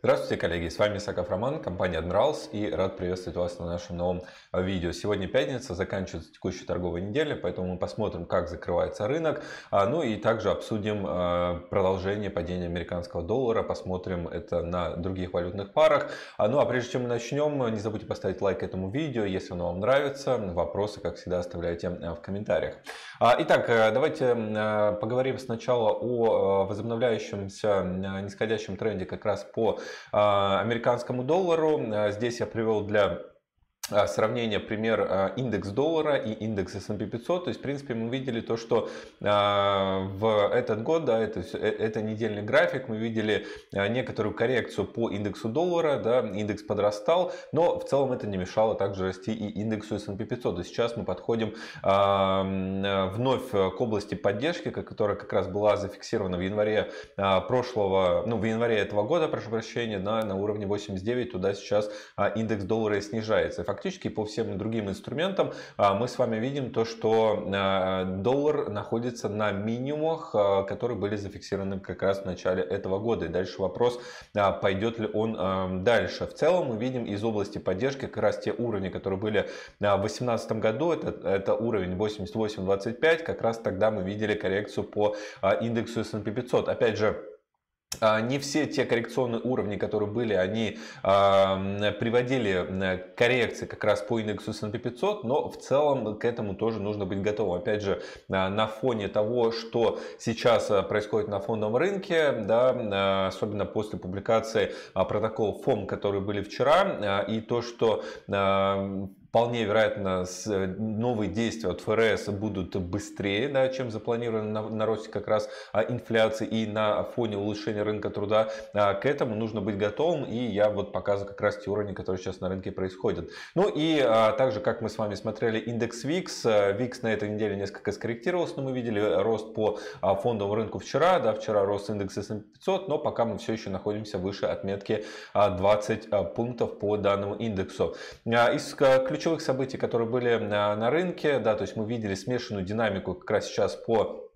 Здравствуйте, коллеги! С вами Саков Роман, компания Admirals и рад приветствовать вас на нашем новом видео. Сегодня пятница, заканчивается текущая торговая неделя, поэтому мы посмотрим, как закрывается рынок. А, ну и также обсудим а, продолжение падения американского доллара, посмотрим это на других валютных парах. А, ну а прежде чем мы начнем, не забудьте поставить лайк этому видео, если оно вам нравится. Вопросы, как всегда, оставляйте в комментариях. Итак, э, давайте э, поговорим сначала о э, возобновляющемся нисходящем тренде как раз по Э, американскому доллару. Э, здесь я привел для а, сравнение, пример а, индекс доллара и индекс S&P 500. То есть, в принципе, мы видели то, что а, в этот год, да, это, э, это недельный график, мы видели некоторую коррекцию по индексу доллара, да, индекс подрастал, но в целом это не мешало также расти и индексу S&P 500. И сейчас мы подходим вновь к области поддержки, которая как раз была зафиксирована в январе прошлого, ну, в январе этого года, прошу прощения, на, на уровне 89, туда сейчас индекс доллара снижается практически по всем другим инструментам, а, мы с вами видим то, что а, доллар находится на минимумах, а, которые были зафиксированы как раз в начале этого года. И дальше вопрос, пойдет ли он дальше. В целом мы видим из области поддержки как раз те уровни, которые были в 2018 году, это, это уровень 88.25, как раз тогда мы видели коррекцию по индексу S&P 500. Опять же, а, не все те коррекционные уровни, которые были, они э, приводили коррекции как раз по индексу S&P 500, но в целом к этому тоже нужно быть готовым. Опять же, а, на фоне того, что сейчас происходит на фондовом рынке, да, особенно после публикации протоколов ФОМ, которые были вчера, и то, что э, Вполне вероятно, э, новые действия от ФРС будут быстрее, да, чем запланировано на, на росте как раз а, инфляции и на фоне улучшения рынка труда. А, к этому нужно быть готовым, и я вот показываю как раз те уровни, которые сейчас на рынке происходят. Ну и а, также, как мы с вами смотрели индекс VIX, VIX э, на этой неделе несколько скорректировался, но мы видели э, рост по фондовому рынку вчера, да, вчера рост индекса S&P 500, но пока мы все еще находимся выше отметки 20 пунктов по данному индексу. Из ключевых событий, которые были э, на рынке, да, то есть мы видели смешанную динамику как раз сейчас по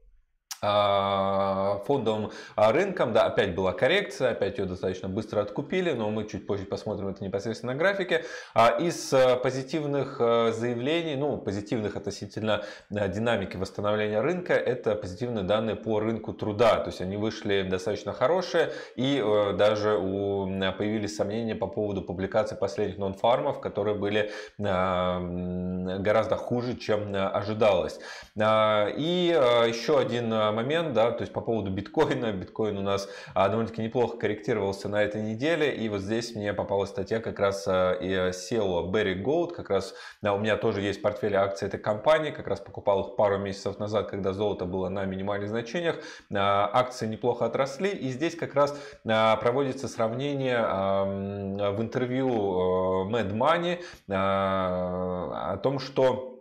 а, фондовым а, рынком. Да, опять была коррекция, опять ее достаточно быстро откупили, но мы чуть позже посмотрим это непосредственно на графике. А, из позитивных заявлений, ну, позитивных относительно динамики восстановления рынка, это позитивные данные по рынку труда. То есть они вышли достаточно хорошие и даже у, появились сомнения по поводу публикации последних нонфармов, которые были гораздо хуже, чем ожидалось. И еще один момент, да, то есть по поводу биткоина. Биткоин у нас а, довольно-таки неплохо корректировался на этой неделе, и вот здесь мне попала статья как раз а, и SEO а, Berry Gold, как раз да, у меня тоже есть в портфеле акции этой компании, как раз покупал их пару месяцев назад, когда золото было на минимальных значениях, акции неплохо отросли, и здесь как раз проводится сравнение в интервью Mad Money о том, что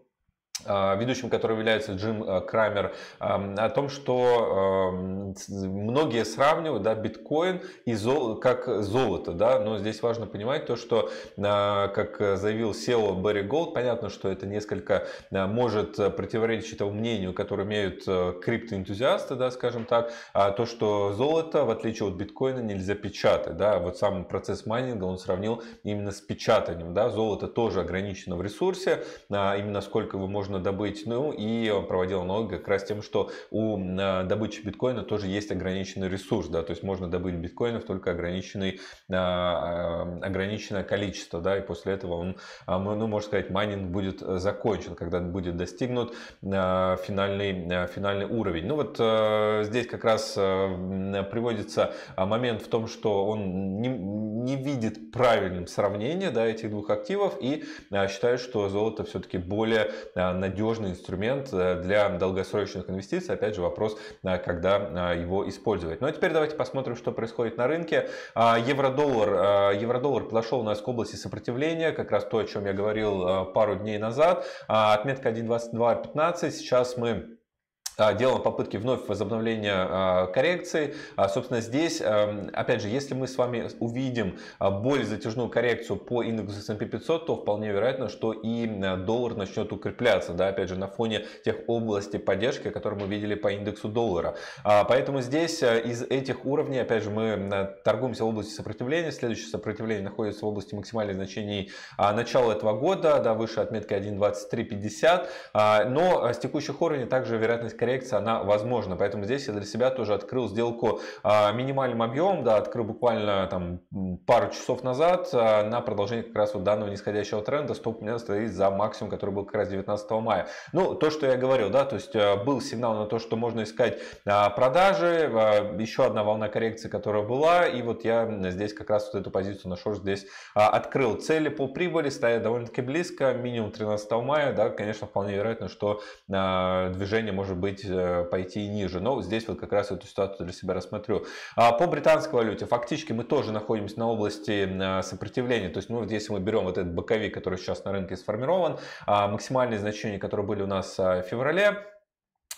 Э, ведущим которого является Джим э, Крамер, эм, о том, что эм, многие сравнивают да, биткоин и зол, как золото. Да? Но здесь важно понимать то, что, э, как заявил SEO Барри Голд, понятно, что это несколько может противоречить тому мнению, которое имеют криптоэнтузиасты, да, скажем так, а то, что золото, в отличие от биткоина, нельзя печатать. Да? Вот сам процесс майнинга он сравнил именно с печатанием. Да? Золото тоже ограничено в ресурсе, а именно сколько его можно можно добыть. Ну и он проводил аналог как раз тем, что у а, добычи биткоина тоже есть ограниченный ресурс, да, то есть можно добыть биткоинов только ограниченный, а, а, ограниченное количество, да, и после этого он, ну, можно сказать, майнинг будет э, закончен, когда будет достигнут финальный, финальный уровень. Ну вот э, здесь как раз э, приводится момент в том, что он не, не видит правильным сравнение да, этих двух активов и считает, что золото все-таки более надежный инструмент э, для долгосрочных инвестиций. Опять же, вопрос, э, когда э, его использовать. Ну а теперь давайте посмотрим, что происходит на рынке. А, евро-доллар, евро-доллар подошел у нас к области сопротивления, как раз то, о чем я говорил пару дней назад. А, отметка 1.2215. Сейчас мы а, делаем попытки вновь возобновления а, коррекции. А, собственно, здесь, эм, опять же, если мы с вами увидим более затяжную коррекцию по индексу S&P 500, то вполне вероятно, что и э, доллар начнет укрепляться, да, опять же, на фоне тех областей поддержки, которые мы видели по индексу доллара. Поэтому здесь э, из этих уровней, опять же, мы э, торгуемся в области сопротивления. Следующее сопротивление находится в области максимальных значений начала этого года, да, выше отметки 1.2350. Но с текущих уровней также вероятность коррекции коррекция, она возможна. Поэтому здесь я для себя тоже открыл сделку а, минимальным объемом, да, открыл буквально там пару часов назад а, на продолжение как раз вот данного нисходящего тренда. Стоп у меня стоит за максимум, который был как раз 19 мая. Ну, то, что я говорил, да, то есть а, был сигнал на то, что можно искать продажи, еще одна волна коррекции, которая была, и вот я здесь как раз вот эту позицию нашел здесь открыл. Цели по прибыли стоят довольно-таки близко, минимум 13 мая, да, конечно, вполне вероятно, что движение может быть быть, э, пойти ниже. Но здесь вот как раз эту ситуацию для себя рассмотрю. А, по британской валюте фактически мы тоже находимся на области э, сопротивления. То есть, ну, вот если мы берем вот этот боковик, который сейчас на рынке сформирован, а, максимальные значения, которые были у нас э, в феврале,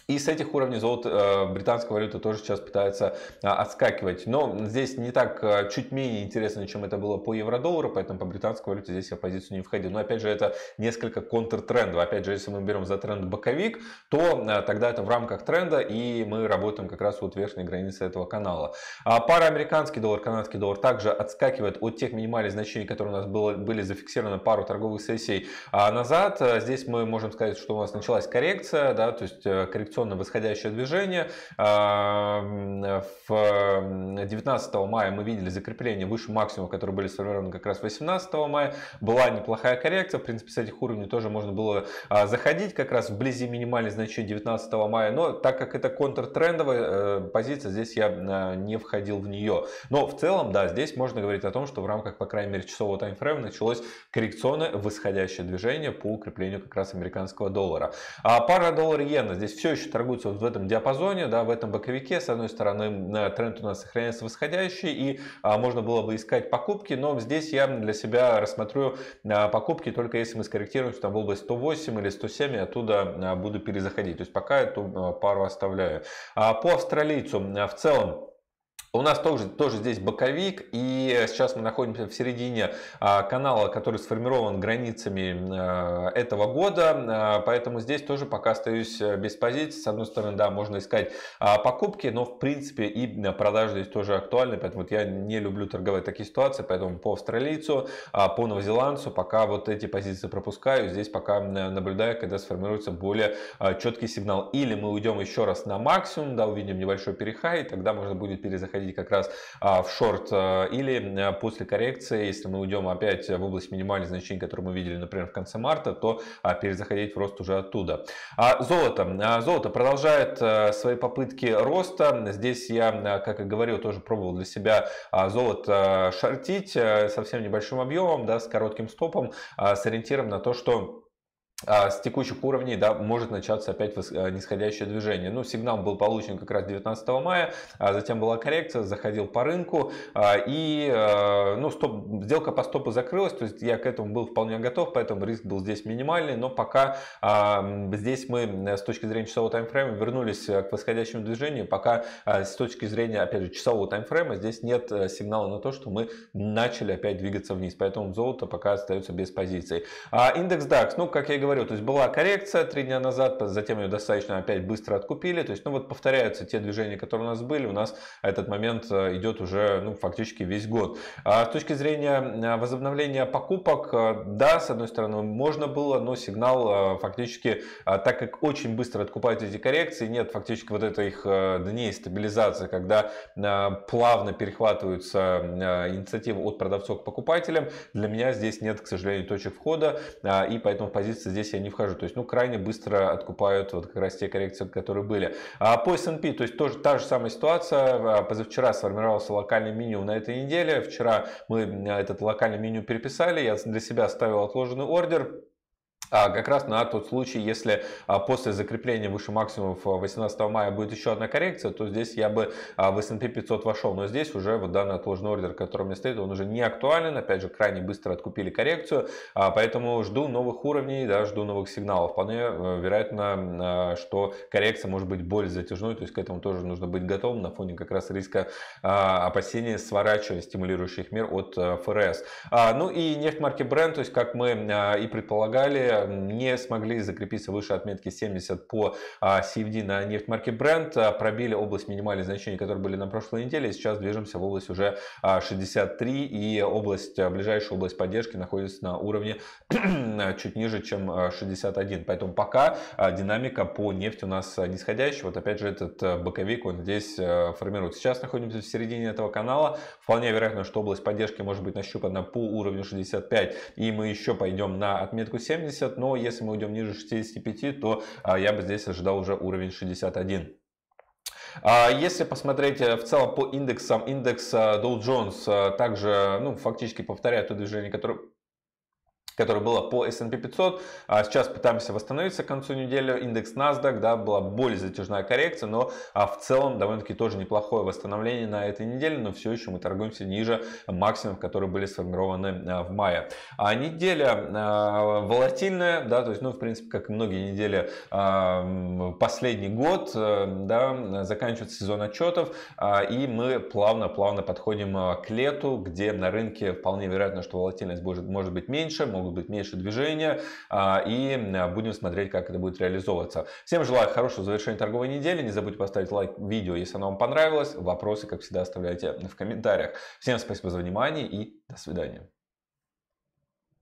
и с этих уровней золота э, британская валюта тоже сейчас пытается э, отскакивать. Но здесь не так, э, чуть менее интересно, чем это было по евро-доллару, поэтому по британской валюте здесь я в позицию не входил. Но опять же, это несколько контртрендов. Опять же, если мы берем за тренд боковик, то тогда это в рамках тренда, и мы работаем как раз вот верхней границы этого канала. А пара американский доллар, канадский доллар также отскакивает от тех минимальных значений, которые у нас было, были зафиксированы пару торговых сессий назад. Здесь мы можем сказать, что у нас началась коррекция, да, то есть коррекция коррекционно восходящее движение. Эм, в 19 мая мы видели закрепление выше максимума, которые были сформированы как раз 18 мая. Была неплохая коррекция. В принципе, с этих уровней тоже можно было а, заходить как раз вблизи минимальной значений 19 мая. Но так как это контртрендовая э, позиция, здесь я э, не входил в нее. Но в целом, да, здесь можно говорить о том, что в рамках, по крайней мере, часового таймфрейма началось коррекционное восходящее движение по укреплению как раз американского доллара. А пара доллар-иена здесь все еще еще торгуется вот в этом диапазоне, да, в этом боковике. С одной стороны, э, тренд у нас сохраняется восходящий, и а, можно было бы искать покупки, но здесь я для себя рассмотрю а, покупки только если мы скорректируемся там в область 108 или 107, и оттуда а, буду перезаходить. То есть пока эту а, пару оставляю. А по австралийцу а, в целом у нас тоже, тоже здесь боковик, и сейчас мы находимся в середине а, канала, который сформирован границами а, этого года, а, поэтому здесь тоже пока остаюсь э, без позиции. С одной стороны, да, можно искать покупки, но в принципе и продажи здесь тоже актуальны, поэтому вот я не люблю торговать такие ситуации, поэтому по австралийцу, по новозеландцу пока вот эти позиции пропускаю, здесь пока э, наблюдаю, когда сформируется более четкий сигнал. Или мы уйдем еще раз на максимум, да, увидим небольшой перехай, и тогда можно будет перезаходить заходить как раз а, в шорт а, или а, после коррекции, если мы уйдем опять в область минимальных значений, которые мы видели, например, в конце марта, то перезаходить в рост уже оттуда. Золото. Золото продолжает свои попытки роста. Здесь я, как и говорил, тоже пробовал для себя золото шортить совсем небольшим объемом, да, с коротким стопом, с ориентиром на то, что а с текущих уровней да, может начаться опять э, нисходящее движение. Ну, сигнал был получен как раз 19 мая, а затем была коррекция, заходил по рынку, а, и э, ну, стоп, сделка по стопу закрылась, то есть я к этому был вполне готов, поэтому риск был здесь минимальный, но пока а, здесь мы э, с точки зрения часового таймфрейма вернулись к восходящему движению, пока с точки зрения, опять же, часового таймфрейма здесь нет сигнала на то, что мы начали опять двигаться вниз, поэтому золото пока остается без позиций. Индекс DAX, ну, как я и говорил, говорил, то есть была коррекция три дня назад, затем ее достаточно опять быстро откупили. То есть, ну вот повторяются те движения, которые у нас были. У нас этот момент э, идет уже ну, фактически весь год. А с точки зрения э, возобновления покупок, э, да, с одной стороны, можно было, но сигнал фактически, так как очень быстро откупают эти коррекции, нет фактически вот этих дней стабилизации, когда плавно перехватываются инициативы от продавцов к покупателям, для меня здесь нет, к сожалению, точек входа, и поэтому позиция здесь здесь я не вхожу. То есть, ну, крайне быстро откупают вот как раз те коррекции, которые были. А по S&P, то есть тоже та же самая ситуация. А, позавчера сформировался локальный минимум на этой неделе. Вчера мы а, этот локальный минимум переписали. Я для себя ставил отложенный ордер а как раз на тот случай, если а, после закрепления выше максимумов 18 а, мая будет еще одна коррекция, то здесь я бы а, в S&P 500 вошел. Но здесь уже вот данный отложенный ордер, который у меня стоит, он уже не актуален. Опять же, крайне быстро откупили коррекцию, поэтому жду новых уровней, да, жду новых сигналов. Вполне э, вероятно, что коррекция может быть более затяжной, то есть к этому тоже нужно быть готовым на фоне как раз риска опасения сворачивания стимулирующих мер от э, ФРС. Ну и нефть марки Brent, то есть как мы и предполагали, не смогли закрепиться выше отметки 70 по CFD а, на нефть бренд, а, пробили область минимальных значений, которые были на прошлой неделе, сейчас движемся в область уже 63, а, и область, ближайшая область поддержки находится на уровне чуть ниже, чем 61, поэтому пока динамика по нефти у нас нисходящая, вот опять же этот боковик, он здесь формирует. Сейчас находимся в середине этого канала, вполне вероятно, что область поддержки может быть нащупана по уровню 65, и мы еще пойдем на отметку 70, 70, но если мы уйдем ниже 65, то а, я бы здесь ожидал уже уровень 61. А, если посмотреть э, в целом по индексам, индекс э, Dow Jones э, также ну, фактически повторяет то движение, которое которая была по S&P 500. А сейчас пытаемся восстановиться к концу недели. Индекс NASDAQ, да, была более затяжная коррекция, но а в целом довольно-таки тоже неплохое восстановление на этой неделе, но все еще мы торгуемся ниже максимумов, которые были сформированы а, в мае. А неделя а, волатильная, да, то есть, ну, в принципе, как и многие недели, а, последний год, а, да, заканчивается сезон отчетов, а, и мы плавно-плавно подходим а, к лету, где на рынке вполне вероятно, что волатильность может, может быть меньше, могут быть меньше движения, а, и а, будем смотреть, как это будет реализовываться. Всем желаю хорошего завершения торговой недели, не забудьте поставить лайк видео, если оно вам понравилось, вопросы, как всегда, оставляйте в комментариях. Всем спасибо за внимание и до свидания.